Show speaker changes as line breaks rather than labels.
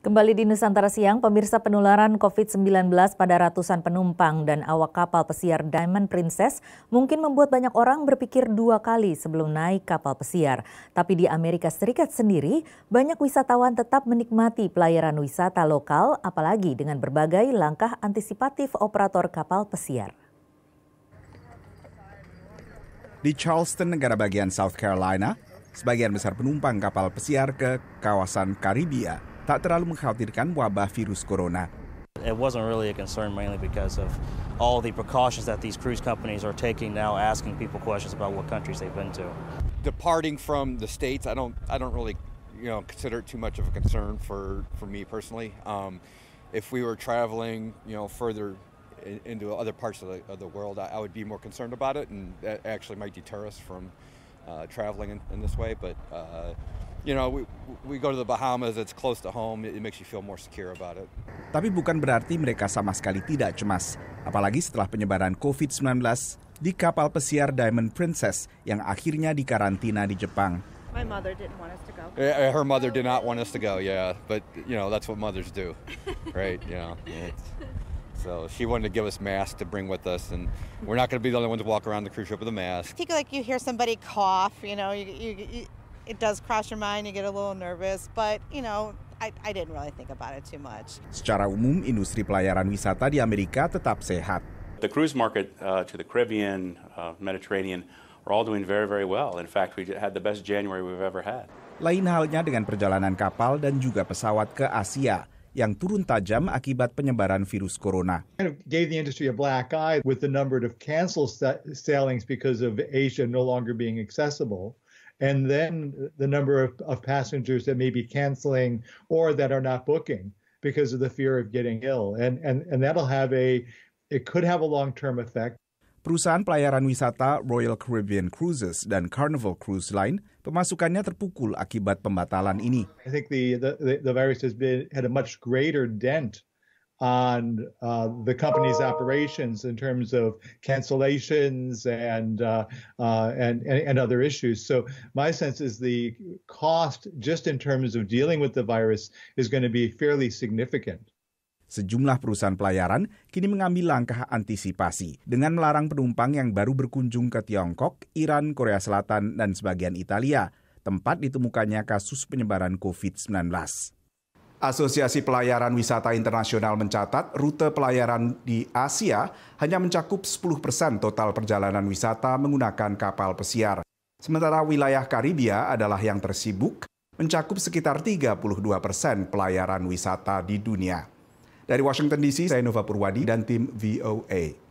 Kembali di Nusantara Siang, pemirsa penularan COVID-19 pada ratusan penumpang dan awak kapal pesiar Diamond Princess mungkin membuat banyak orang berpikir dua kali sebelum naik kapal pesiar. Tapi di Amerika Serikat sendiri, banyak wisatawan tetap menikmati pelayaran wisata lokal, apalagi dengan berbagai langkah antisipatif operator kapal pesiar. Di Charleston, negara bagian South Carolina, sebagian besar penumpang kapal pesiar ke kawasan Karibia tak terlalu mengkhawatirkan wabah virus corona. It wasn't really a concern mainly because of all the precautions that these cruise companies are taking now, asking people questions about what countries they've been to.
Departing from the states, I don't, I don't really, you know, consider it too much of a concern for for me personally. Um, if we were traveling, you know, further in, into other parts of the, of the world, I, I, would be more concerned about it, and that actually might deter us from uh, traveling in, in, this way. But uh, you know, we, we go to the Bahamas, it's close to home, it makes you feel more secure about it.
Tapi bukan berarti mereka sama sekali tidak cemas, apalagi setelah penyebaran COVID-19 di kapal pesiar Diamond Princess yang akhirnya dikarantina di Jepang.
My mother didn't want us to go. Yeah, her mother did not want us to go, yeah. But, you know, that's what mothers do, right? You know, So she wanted to give us masks to bring with us, and we're not going to be the only ones to walk around the cruise ship with a mask. I
think like you hear somebody cough, you know, you, you, you it does cross your mind, you get a little nervous, but you know, I,
I didn't really think about it too much. Secara umum, industri pelayaran wisata di Amerika tetap sehat.
The cruise market uh, to the Caribbean, uh, Mediterranean are all doing very, very well.
In fact, we had the best January we've ever had.
Lain halnya dengan perjalanan kapal dan juga pesawat ke Asia yang turun tajam akibat penyebaran virus corona.
gave the industry a black eye with the number of canceled sailings because of Asia no longer being accessible and then the number of, of passengers that may be canceling or that are not booking because of the fear of getting ill. And, and, and that'll have a, it
could have a long-term effect. Perusahaan pelayaran wisata Royal Caribbean Cruises dan Carnival Cruise Line pemasukannya terpukul akibat pembatalan ini. I think the, the, the
virus has been had a much greater dent on uh, the company's operations in terms of cancellations and, uh, uh, and, and other issues. So my sense is the cost just in terms of dealing with the virus
is going to be fairly significant. Sejumlah perusahaan pelayaran kini mengambil langkah antisipasi dengan melarang penumpang yang baru berkunjung ke Tiongkok, Iran, Korea Selatan, dan sebagian Italia, tempat ditemukannya kasus penyebaran COVID-19. Asosiasi Pelayaran Wisata Internasional mencatat rute pelayaran di Asia hanya mencakup 10 persen total perjalanan wisata menggunakan kapal pesiar. Sementara wilayah Karibia adalah yang tersibuk, mencakup sekitar 32 persen pelayaran wisata di dunia. Dari Washington DC, saya Nova Purwadi dan tim VOA.